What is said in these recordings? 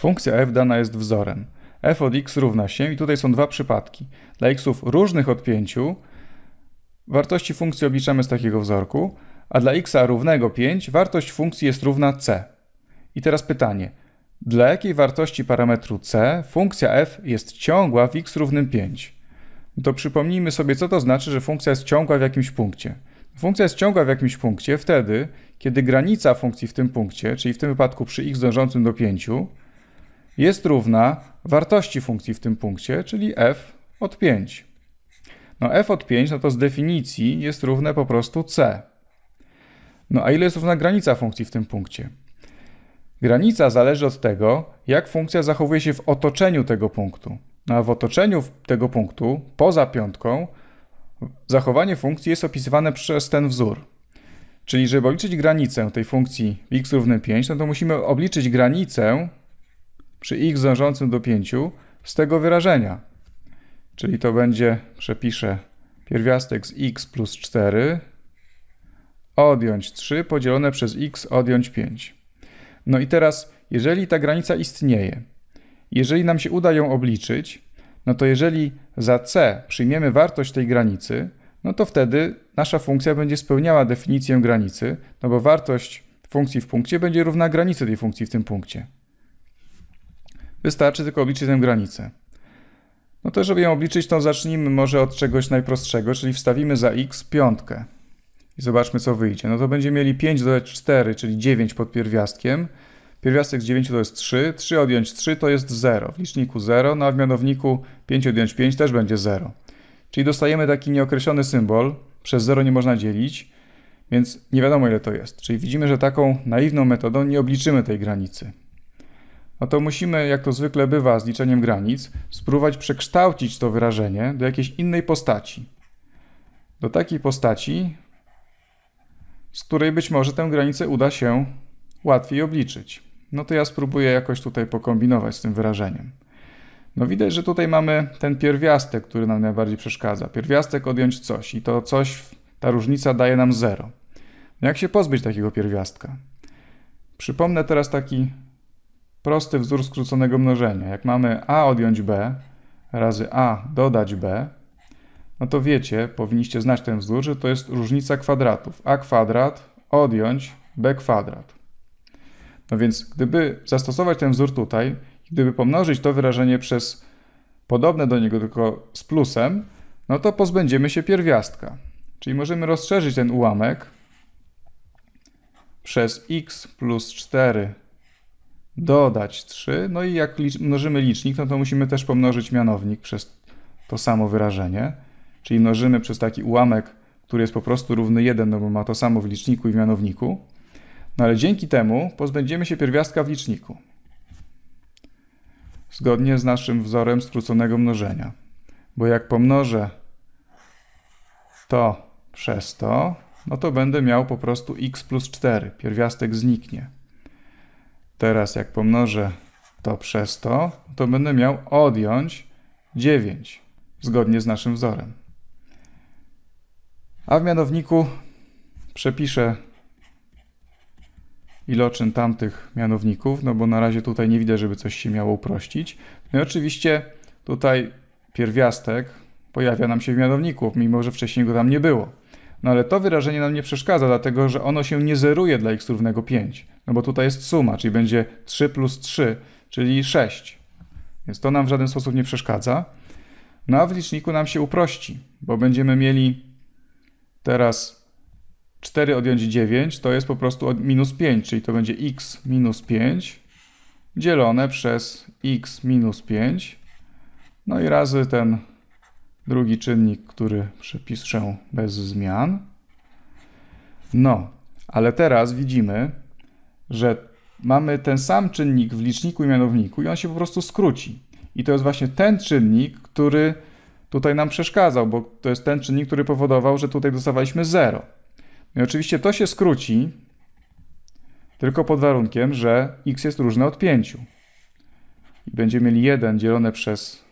Funkcja f dana jest wzorem. f od x równa się, i tutaj są dwa przypadki. Dla xów różnych od 5 wartości funkcji obliczamy z takiego wzorku, a dla x równego 5 wartość funkcji jest równa c. I teraz pytanie. Dla jakiej wartości parametru c funkcja f jest ciągła w x równym 5? No to przypomnijmy sobie, co to znaczy, że funkcja jest ciągła w jakimś punkcie. Funkcja jest ciągła w jakimś punkcie wtedy, kiedy granica funkcji w tym punkcie, czyli w tym wypadku przy x dążącym do 5, jest równa wartości funkcji w tym punkcie, czyli f od 5. No f od 5, no to z definicji jest równe po prostu c. No a ile jest równa granica funkcji w tym punkcie? Granica zależy od tego, jak funkcja zachowuje się w otoczeniu tego punktu. No a w otoczeniu tego punktu, poza piątką, zachowanie funkcji jest opisywane przez ten wzór. Czyli żeby obliczyć granicę tej funkcji x równy 5, no to musimy obliczyć granicę przy x zężącym do 5 z tego wyrażenia. Czyli to będzie, przepiszę, pierwiastek z x plus 4 odjąć 3 podzielone przez x odjąć 5. No i teraz, jeżeli ta granica istnieje, jeżeli nam się uda ją obliczyć, no to jeżeli za c przyjmiemy wartość tej granicy, no to wtedy nasza funkcja będzie spełniała definicję granicy, no bo wartość funkcji w punkcie będzie równa granicy tej funkcji w tym punkcie. Wystarczy tylko obliczyć tę granicę. No to żeby ją obliczyć, to zacznijmy może od czegoś najprostszego, czyli wstawimy za x piątkę. I zobaczmy co wyjdzie. No to będziemy mieli 5 dodać 4, czyli 9 pod pierwiastkiem. Pierwiastek z 9 to jest 3, 3 odjąć 3 to jest 0. W liczniku 0, no a w mianowniku 5 odjąć 5 też będzie 0. Czyli dostajemy taki nieokreślony symbol, przez 0 nie można dzielić, więc nie wiadomo ile to jest. Czyli widzimy, że taką naiwną metodą nie obliczymy tej granicy no to musimy, jak to zwykle bywa z liczeniem granic, spróbować przekształcić to wyrażenie do jakiejś innej postaci. Do takiej postaci, z której być może tę granicę uda się łatwiej obliczyć. No to ja spróbuję jakoś tutaj pokombinować z tym wyrażeniem. No widać, że tutaj mamy ten pierwiastek, który nam najbardziej przeszkadza. Pierwiastek odjąć coś i to coś, ta różnica daje nam No Jak się pozbyć takiego pierwiastka? Przypomnę teraz taki prosty wzór skróconego mnożenia. Jak mamy a odjąć b razy a dodać b, no to wiecie, powinniście znać ten wzór, że to jest różnica kwadratów. a kwadrat odjąć b kwadrat. No więc gdyby zastosować ten wzór tutaj, gdyby pomnożyć to wyrażenie przez podobne do niego tylko z plusem, no to pozbędziemy się pierwiastka. Czyli możemy rozszerzyć ten ułamek przez x plus 4 dodać 3. No i jak licz, mnożymy licznik, no to musimy też pomnożyć mianownik przez to samo wyrażenie. Czyli mnożymy przez taki ułamek, który jest po prostu równy 1, no bo ma to samo w liczniku i w mianowniku. No ale dzięki temu pozbędziemy się pierwiastka w liczniku. Zgodnie z naszym wzorem skróconego mnożenia. Bo jak pomnożę to przez to, no to będę miał po prostu x plus 4. Pierwiastek zniknie. Teraz jak pomnożę to przez to, to będę miał odjąć 9, zgodnie z naszym wzorem. A w mianowniku przepiszę iloczyn tamtych mianowników, no bo na razie tutaj nie widzę, żeby coś się miało uprościć. No i oczywiście tutaj pierwiastek pojawia nam się w mianowniku, mimo że wcześniej go tam nie było. No ale to wyrażenie nam nie przeszkadza, dlatego że ono się nie zeruje dla x równego 5. No bo tutaj jest suma, czyli będzie 3 plus 3, czyli 6. Więc to nam w żaden sposób nie przeszkadza. No a w liczniku nam się uprości, bo będziemy mieli teraz 4 odjąć 9, to jest po prostu od minus 5, czyli to będzie x minus 5 dzielone przez x minus 5. No i razy ten Drugi czynnik, który przepiszę bez zmian. No, ale teraz widzimy, że mamy ten sam czynnik w liczniku i mianowniku i on się po prostu skróci. I to jest właśnie ten czynnik, który tutaj nam przeszkadzał, bo to jest ten czynnik, który powodował, że tutaj dostawaliśmy 0. No i oczywiście to się skróci, tylko pod warunkiem, że x jest różne od 5. I będziemy mieli 1 dzielone przez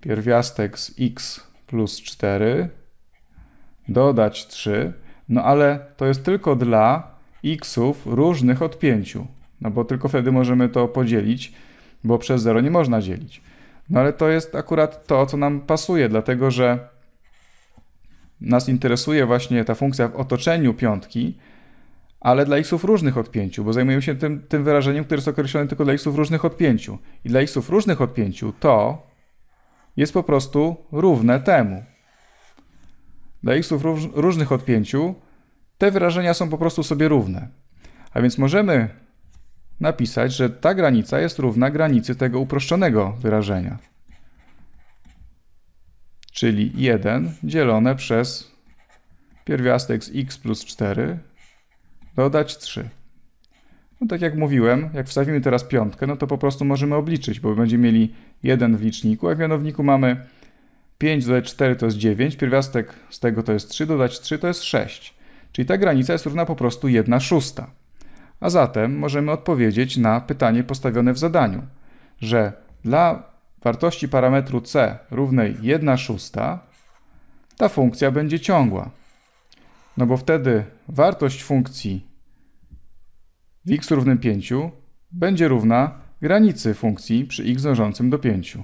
pierwiastek z x plus 4, dodać 3, no ale to jest tylko dla xów różnych od 5, no bo tylko wtedy możemy to podzielić, bo przez 0 nie można dzielić. No ale to jest akurat to, co nam pasuje, dlatego że nas interesuje właśnie ta funkcja w otoczeniu piątki, ale dla xów różnych od 5, bo zajmujemy się tym, tym wyrażeniem, które jest określone tylko dla xów różnych od 5. I dla xów różnych od 5 to jest po prostu równe temu. Dla xów różnych od 5 te wyrażenia są po prostu sobie równe. A więc możemy napisać, że ta granica jest równa granicy tego uproszczonego wyrażenia. Czyli 1 dzielone przez pierwiastek z x plus 4 dodać 3. No tak jak mówiłem, jak wstawimy teraz piątkę, no to po prostu możemy obliczyć, bo będziemy mieli 1 w liczniku, a w mianowniku mamy 5 dodać 4 to jest 9, pierwiastek z tego to jest 3, dodać 3 to jest 6. Czyli ta granica jest równa po prostu 1 szósta. A zatem możemy odpowiedzieć na pytanie postawione w zadaniu, że dla wartości parametru c równej 1 szósta ta funkcja będzie ciągła. No bo wtedy wartość funkcji w x równym 5 będzie równa granicy funkcji przy x dążącym do 5.